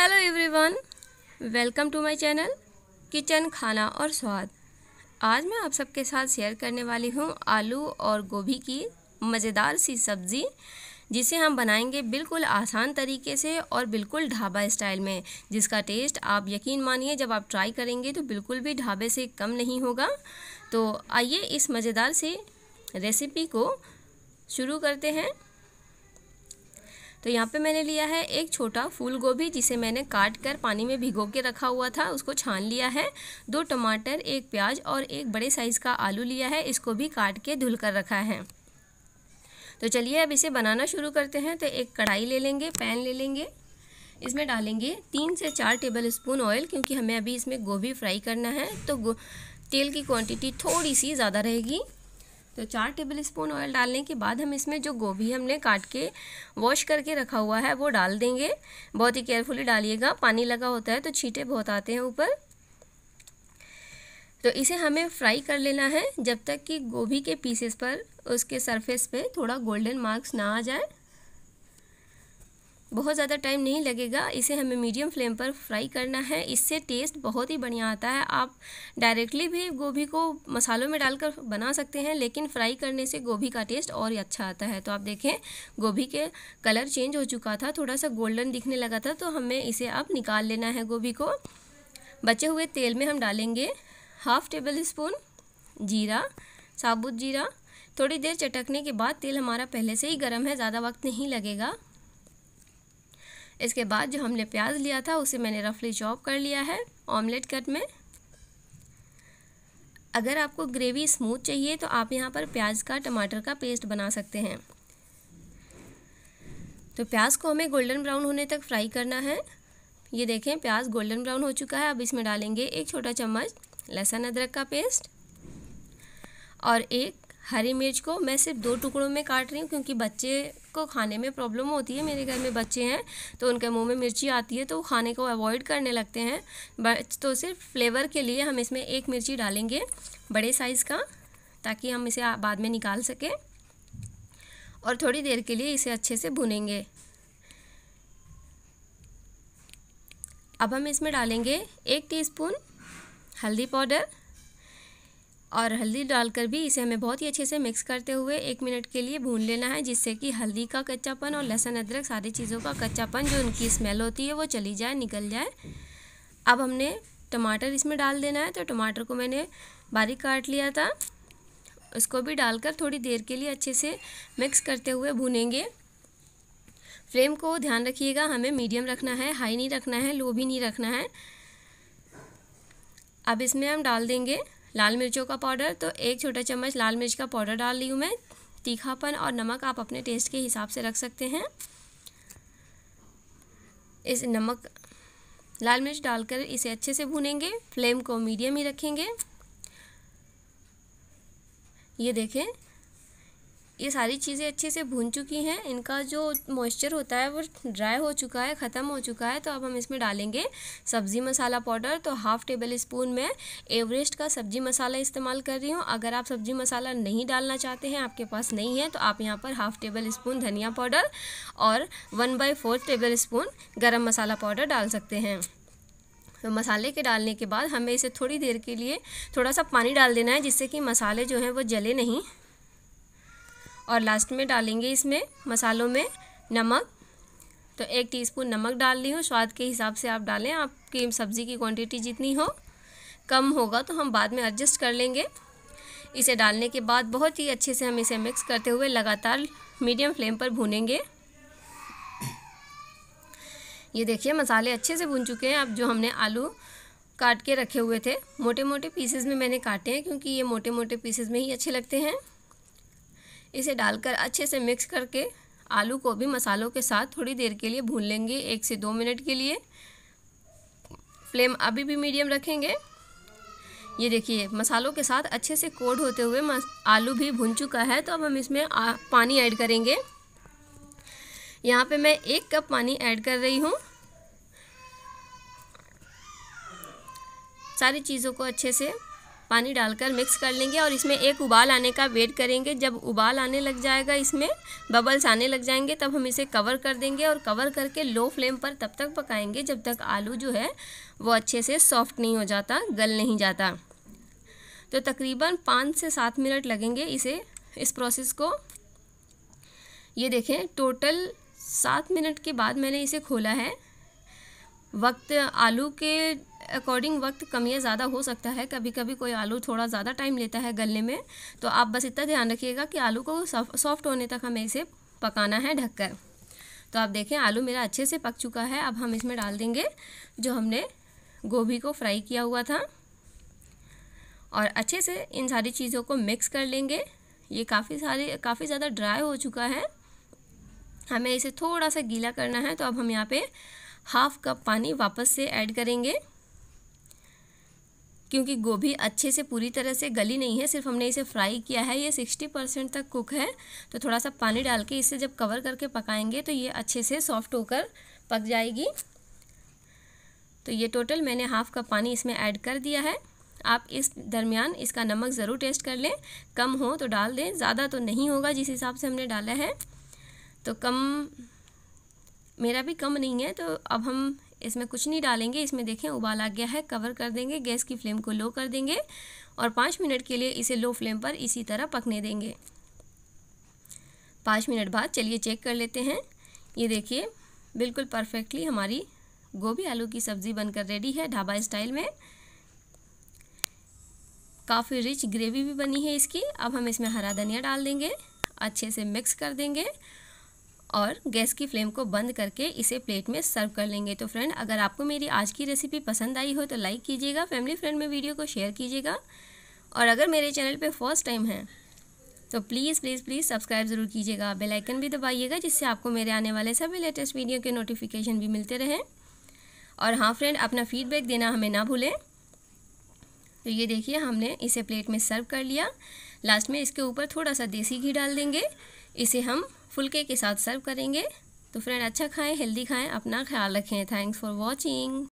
hello everyone welcome to my channel kitchen खाना और स्वाद आज मैं आप सबके साथ शेयर करने वाली हूँ आलू और गोभी की मज़ेदार सी सब्ज़ी जिसे हम बनाएंगे बिल्कुल आसान तरीके से और बिल्कुल ढाबा स्टाइल में जिसका टेस्ट आप यकीन मानिए जब आप ट्राई करेंगे तो बिल्कुल भी ढाबे से कम नहीं होगा तो आइए इस मज़ेदार सी रेसिपी को शुरू करते हैं तो यहाँ पे मैंने लिया है एक छोटा फूल गोभी जिसे मैंने काट कर पानी में भिगो के रखा हुआ था उसको छान लिया है दो टमाटर एक प्याज और एक बड़े साइज़ का आलू लिया है इसको भी काट के धुल कर रखा है तो चलिए अब इसे बनाना शुरू करते हैं तो एक कढ़ाई ले लेंगे पैन ले लेंगे इसमें डालेंगे तीन से चार टेबल स्पून ऑयल क्योंकि हमें अभी इसमें गोभी फ्राई करना है तो तेल की क्वांटिटी थोड़ी सी ज़्यादा रहेगी तो चार टेबल स्पून ऑयल डालने के बाद हम इसमें जो गोभी हमने काट के वॉश करके रखा हुआ है वो डाल देंगे बहुत ही केयरफुली डालिएगा पानी लगा होता है तो छीटे बहुत आते हैं ऊपर तो इसे हमें फ्राई कर लेना है जब तक कि गोभी के पीसेस पर उसके सरफेस पे थोड़ा गोल्डन मार्क्स ना आ जाए बहुत ज़्यादा टाइम नहीं लगेगा इसे हमें मीडियम फ्लेम पर फ्राई करना है इससे टेस्ट बहुत ही बढ़िया आता है आप डायरेक्टली भी गोभी को मसालों में डालकर बना सकते हैं लेकिन फ्राई करने से गोभी का टेस्ट और ही अच्छा आता है तो आप देखें गोभी के कलर चेंज हो चुका था थोड़ा सा गोल्डन दिखने लगा था तो हमें इसे अब निकाल लेना है गोभी को बचे हुए तेल में हम डालेंगे हाफ टेबल स्पून जीरा साबुत जीरा थोड़ी देर चटकने के बाद तेल हमारा पहले से ही गर्म है ज़्यादा वक्त नहीं लगेगा इसके बाद जो हमने प्याज लिया था उसे मैंने रफली चॉप कर लिया है ऑमलेट कट में अगर आपको ग्रेवी स्मूथ चाहिए तो आप यहाँ पर प्याज का टमाटर का पेस्ट बना सकते हैं तो प्याज को हमें गोल्डन ब्राउन होने तक फ्राई करना है ये देखें प्याज गोल्डन ब्राउन हो चुका है अब इसमें डालेंगे एक छोटा चम्मच लहसुन अदरक का पेस्ट और एक हरी मिर्च को मैं सिर्फ दो टुकड़ों में काट रही हूँ क्योंकि बच्चे को खाने में प्रॉब्लम होती है मेरे घर में बच्चे हैं तो उनके मुंह में मिर्ची आती है तो वो खाने को अवॉइड करने लगते हैं तो सिर्फ फ्लेवर के लिए हम इसमें एक मिर्ची डालेंगे बड़े साइज़ का ताकि हम इसे बाद में निकाल सकें और थोड़ी देर के लिए इसे अच्छे से भुनेंगे अब हम इसमें डालेंगे एक टीस्पून हल्दी पाउडर और हल्दी डालकर भी इसे हमें बहुत ही अच्छे से मिक्स करते हुए एक मिनट के लिए भून लेना है जिससे कि हल्दी का कच्चापन और लहसुन अदरक सारी चीज़ों का कच्चापन जो उनकी स्मेल होती है वो चली जाए निकल जाए अब हमने टमाटर इसमें डाल देना है तो टमाटर को मैंने बारीक काट लिया था उसको भी डालकर थोड़ी देर के लिए अच्छे से मिक्स करते हुए भूनेंगे फ्लेम को ध्यान रखिएगा हमें मीडियम रखना है हाई नहीं रखना है लो भी नहीं रखना है अब इसमें हम डाल देंगे लाल मिर्चों का पाउडर तो एक छोटा चम्मच लाल मिर्च का पाउडर डाल ली हूँ मैं तीखापन और नमक आप अपने टेस्ट के हिसाब से रख सकते हैं इस नमक लाल मिर्च डालकर इसे अच्छे से भूनेंगे फ्लेम को मीडियम ही रखेंगे ये देखें ये सारी चीज़ें अच्छे से भून चुकी हैं इनका जो मॉइस्चर होता है वो ड्राई हो चुका है ख़त्म हो चुका है तो अब हम इसमें डालेंगे सब्ज़ी मसाला पाउडर तो हाफ़ टेबल स्पून में एवरेस्ट का सब्ज़ी मसाला इस्तेमाल कर रही हूँ अगर आप सब्ज़ी मसाला नहीं डालना चाहते हैं आपके पास नहीं है तो आप यहाँ पर हाफ़ टेबल स्पून धनिया पाउडर और one by fourth tablespoon गर्म मसाला पाउडर डाल सकते हैं तो मसाले के डालने के बाद हमें इसे थोड़ी देर के लिए थोड़ा सा पानी डाल देना है जिससे कि मसाले जो हैं वो जले नहीं और लास्ट में डालेंगे इसमें मसालों में नमक तो एक टीस्पून नमक डाल रही हूँ स्वाद के हिसाब से आप डालें आपकी सब्ज़ी की क्वांटिटी जितनी हो कम होगा तो हम बाद में एडजस्ट कर लेंगे इसे डालने के बाद बहुत ही अच्छे से हम इसे मिक्स करते हुए लगातार मीडियम फ्लेम पर भूनेंगे ये देखिए मसाले अच्छे से भून चुके हैं अब जो हमने आलू काट के रखे हुए थे मोटे मोटे पीसेज़ में मैंने काटे हैं क्योंकि ये मोटे मोटे पीसेज में ही अच्छे लगते हैं इसे डालकर अच्छे से मिक्स करके आलू को भी मसालों के साथ थोड़ी देर के लिए भून लेंगे एक से दो मिनट के लिए फ्लेम अभी भी मीडियम रखेंगे ये देखिए मसालों के साथ अच्छे से कोड होते हुए आलू भी भुन चुका है तो अब हम इसमें आ, पानी ऐड करेंगे यहाँ पे मैं एक कप पानी ऐड कर रही हूँ सारी चीज़ों को अच्छे से पानी डालकर मिक्स कर लेंगे और इसमें एक उबाल आने का वेट करेंगे जब उबाल आने लग जाएगा इसमें बबल्स आने लग जाएंगे तब हम इसे कवर कर देंगे और कवर करके लो फ्लेम पर तब तक पकाएंगे जब तक आलू जो है वो अच्छे से सॉफ्ट नहीं हो जाता गल नहीं जाता तो तकरीबन पाँच से सात मिनट लगेंगे इसे इस प्रोसेस को ये देखें टोटल सात मिनट के बाद मैंने इसे खोला है वक्त आलू के अकॉर्डिंग वक्त कम या ज़्यादा हो सकता है कभी कभी कोई आलू थोड़ा ज़्यादा टाइम लेता है गलने में तो आप बस इतना ध्यान रखिएगा कि आलू को सॉफ्ट होने तक हमें इसे पकाना है ढककर तो आप देखें आलू मेरा अच्छे से पक चुका है अब हम इसमें डाल देंगे जो हमने गोभी को फ्राई किया हुआ था और अच्छे से इन सारी चीज़ों को मिक्स कर लेंगे ये काफ़ी सारे काफ़ी ज़्यादा ड्राई हो चुका है हमें इसे थोड़ा सा गीला करना है तो अब हम यहाँ पे हाफ कप पानी वापस से ऐड करेंगे क्योंकि गोभी अच्छे से पूरी तरह से गली नहीं है सिर्फ हमने इसे फ्राई किया है ये सिक्सटी परसेंट तक कुक है तो थोड़ा सा पानी डाल के इसे जब कवर करके पकाएंगे तो ये अच्छे से सॉफ्ट होकर पक जाएगी तो ये टोटल मैंने हाफ़ कप पानी इसमें ऐड कर दिया है आप इस दरमियान इसका नमक ज़रूर टेस्ट कर लें कम हो तो डाल दें ज़्यादा तो नहीं होगा जिस हिसाब से हमने डाला है तो कम मेरा भी कम नहीं है तो अब हम इसमें कुछ नहीं डालेंगे इसमें देखें उबाल आ गया है कवर कर देंगे गैस की फ्लेम को लो कर देंगे और पाँच मिनट के लिए इसे लो फ्लेम पर इसी तरह पकने देंगे पाँच मिनट बाद चलिए चेक कर लेते हैं ये देखिए बिल्कुल परफेक्टली हमारी गोभी आलू की सब्ज़ी बनकर रेडी है ढाबा स्टाइल में काफ़ी रिच ग्रेवी भी बनी है इसकी अब हम इसमें हरा धनिया डाल देंगे अच्छे से मिक्स कर देंगे और गैस की फ्लेम को बंद करके इसे प्लेट में सर्व कर लेंगे तो फ्रेंड अगर आपको मेरी आज की रेसिपी पसंद आई हो तो लाइक कीजिएगा फैमिली फ्रेंड में वीडियो को शेयर कीजिएगा और अगर मेरे चैनल पे फर्स्ट टाइम है तो प्लीज़ प्लीज़ प्लीज़ सब्सक्राइब ज़रूर कीजिएगा बेल आइकन भी दबाइएगा जिससे आपको मेरे आने वाले सभी लेटेस्ट वीडियो के नोटिफिकेशन भी मिलते रहें और हाँ फ्रेंड अपना फीडबैक देना हमें ना भूलें तो ये देखिए हमने इसे प्लेट में सर्व कर लिया लास्ट में इसके ऊपर थोड़ा सा देसी घी डाल देंगे इसे हम फुलके के साथ सर्व करेंगे तो फ्रेंड अच्छा खाएं हेल्दी खाएं अपना ख्याल रखें थैंक्स फॉर वॉचिंग